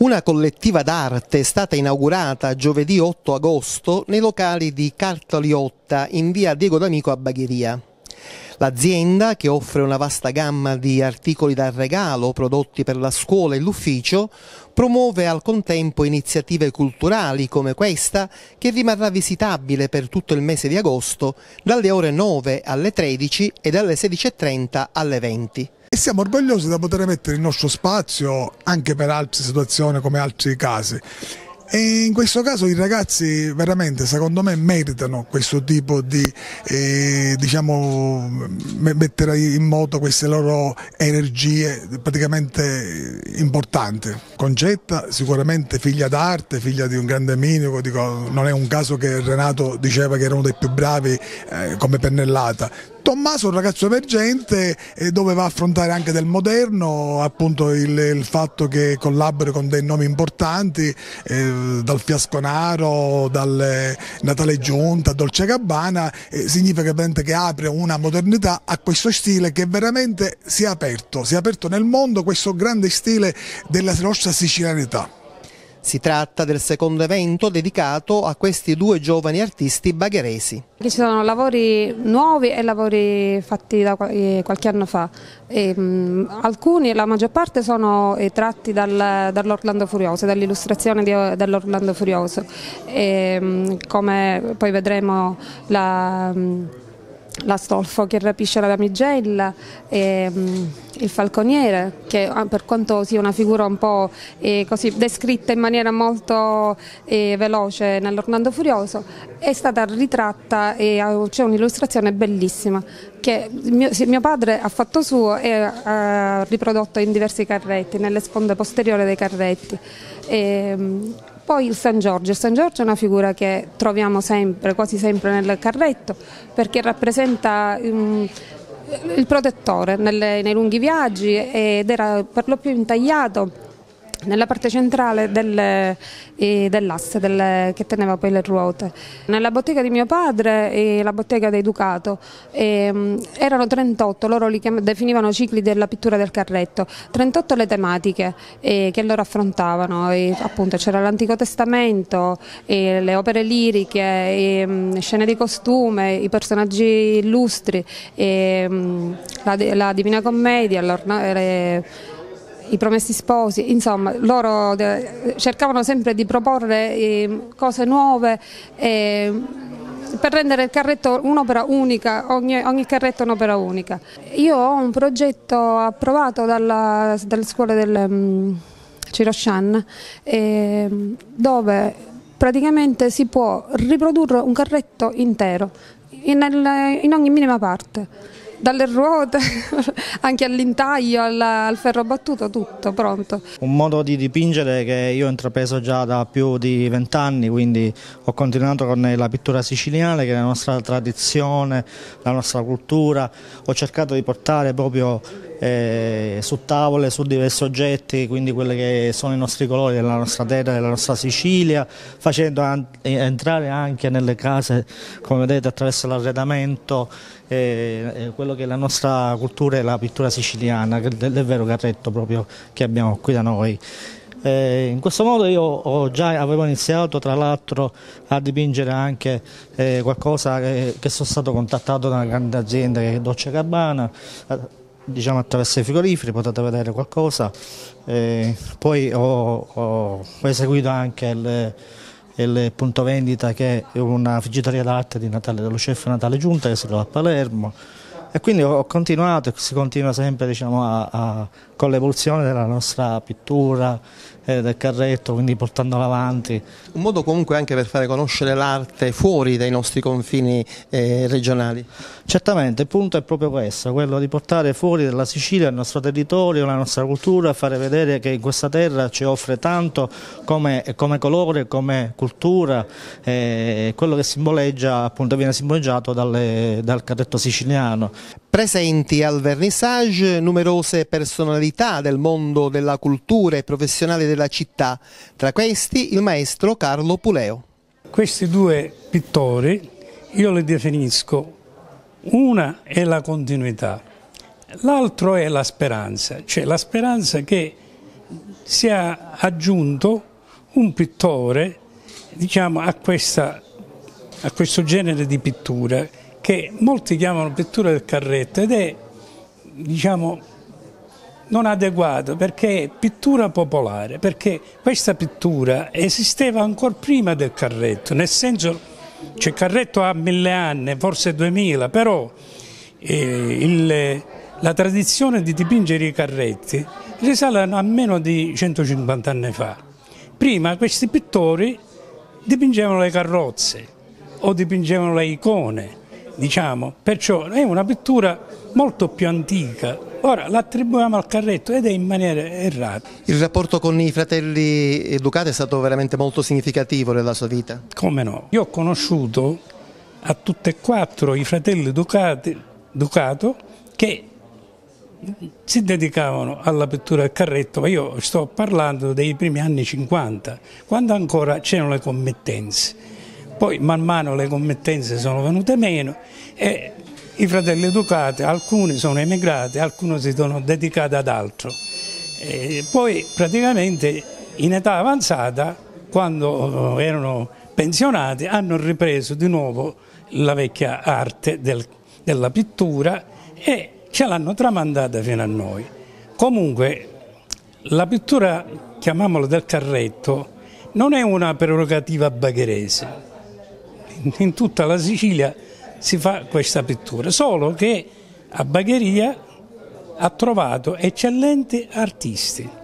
Una collettiva d'arte è stata inaugurata giovedì 8 agosto nei locali di Cartoliotta in via Diego D'Amico a Bagheria. L'azienda, che offre una vasta gamma di articoli da regalo prodotti per la scuola e l'ufficio, promuove al contempo iniziative culturali come questa, che rimarrà visitabile per tutto il mese di agosto dalle ore 9 alle 13 e dalle 16.30 alle 20 e siamo orgogliosi da poter mettere il nostro spazio anche per altre situazioni come altri casi. E in questo caso i ragazzi veramente secondo me meritano questo tipo di eh, diciamo, mettere in moto queste loro energie praticamente importanti. Concetta sicuramente figlia d'arte, figlia di un grande minico, dico, non è un caso che Renato diceva che era uno dei più bravi eh, come pennellata Tommaso è un ragazzo emergente eh, dove va a affrontare anche del moderno, appunto il, il fatto che collabora con dei nomi importanti, eh, dal Fiasconaro, dal eh, Natale Giunta, Dolce Gabbana, eh, significa che apre una modernità a questo stile che veramente si è aperto, si è aperto nel mondo questo grande stile della nostra sicilianità. Si tratta del secondo evento dedicato a questi due giovani artisti bagheresi. Ci sono lavori nuovi e lavori fatti da eh, qualche anno fa. E, ehm, mh, alcuni, la maggior parte, sono eh, tratti dal, dall'Orlando Furioso, dall'illustrazione dell'Orlando Furioso. E, ehm, mh, come poi vedremo la... Mh, l'Astolfo che rapisce la damigella, ehm, il falconiere che ah, per quanto sia una figura un po' eh, così descritta in maniera molto eh, veloce nell'Orlando Furioso, è stata ritratta e ah, c'è un'illustrazione bellissima che mio, mio, padre ha fatto suo e eh, ha riprodotto in diversi carretti, nelle sponde posteriori dei carretti. E, ehm, poi il San Giorgio, il San Giorgio è una figura che troviamo sempre, quasi sempre nel carretto perché rappresenta um, il protettore nelle, nei lunghi viaggi ed era per lo più intagliato nella parte centrale eh, dell'asse eh, dell che teneva poi le ruote. Nella bottega di mio padre e la bottega dei Ducato eh, erano 38, loro li definivano cicli della pittura del carretto, 38 le tematiche eh, che loro affrontavano, e, appunto c'era l'Antico Testamento, le opere liriche, e, mm, scene di costume, i personaggi illustri, mm, la, la, Divina Commedia, i promessi sposi, insomma loro eh, cercavano sempre di proporre eh, cose nuove eh, per rendere il carretto un'opera unica, ogni, ogni carretto un'opera unica. Io ho un progetto approvato dalla, dalle scuole del um, mm, Ciroshan eh, dove praticamente si può riprodurre un carretto intero in, nel, in ogni minima parte dalle ruote anche all'intaglio, al ferro battuto, tutto pronto. Un modo di dipingere che io ho intrapreso già da più di vent'anni, quindi ho continuato con la pittura siciliana che è la nostra tradizione, la nostra cultura, ho cercato di portare proprio eh, su tavole, su diversi oggetti, quindi quelli che sono i nostri colori della nostra terra, della nostra Sicilia, facendo an eh, entrare anche nelle case, come vedete attraverso l'arredamento, eh, eh, quello quello che è la nostra cultura e la pittura siciliana, del vero carretto proprio che abbiamo qui da noi. Eh, in questo modo io già avevo iniziato tra l'altro a dipingere anche eh, qualcosa che, che, sono stato contattato da una grande azienda che è Dolce Gabbana, eh, diciamo attraverso i frigoriferi potete vedere qualcosa, eh, poi ho, ho, ho, eseguito anche il, il, punto vendita che è una friggitoria d'arte di Natale dello chef Natale Giunta che si trova a Palermo e quindi ho continuato e si continua sempre diciamo, a, a, con l'evoluzione della nostra pittura, eh, del carretto, quindi portandola avanti. Un modo comunque anche per fare conoscere l'arte fuori dai nostri confini eh, regionali? Certamente, il punto è proprio questo, quello di portare fuori dalla Sicilia il nostro territorio, la nostra cultura, fare vedere che in questa terra ci offre tanto come, come colore, come cultura, eh, quello che simboleggia, appunto viene simboleggiato dalle, dal carretto siciliano. Presenti al vernissage numerose personalità del mondo della cultura e professionale della città, tra questi il maestro Carlo Puleo. Questi due pittori io li definisco, una è la continuità, l'altro è la speranza, cioè la speranza che sia aggiunto un pittore diciamo, a, questa, a questo genere di pittura che molti chiamano pittura del carretto ed è, diciamo, non adeguato perché è pittura popolare, perché questa pittura esisteva ancora prima del carretto, nel senso cioè Carretto ha mille anni, forse duemila, però eh, il, la tradizione di dipingere i carretti risale a meno di 150 anni fa. Prima questi pittori dipingevano le carrozze o dipingevano le icone, diciamo. Perciò è una pittura molto più antica. Ora l'attribuiamo al carretto ed è in maniera errata. Il rapporto con i fratelli Ducati è stato veramente molto significativo nella sua vita? Come no? Io ho conosciuto a tutti e quattro i fratelli Ducati, Ducato che si dedicavano alla pittura del carretto, ma io sto parlando dei primi anni 50, quando ancora c'erano le committenze. Poi man mano le committenze sono venute meno e i fratelli Ducati, alcuni sono emigrati, alcuni si sono dedicati ad altro. E poi praticamente in età avanzata, quando eh, erano pensionati, hanno ripreso di nuovo la vecchia arte del, della pittura e ce l'hanno tramandata fino a noi. Comunque la pittura, chiamiamola del carretto, non è una prerogativa bagherese, in tutta la Sicilia si fa questa pittura, solo che a Bagheria ha trovato eccellenti artisti.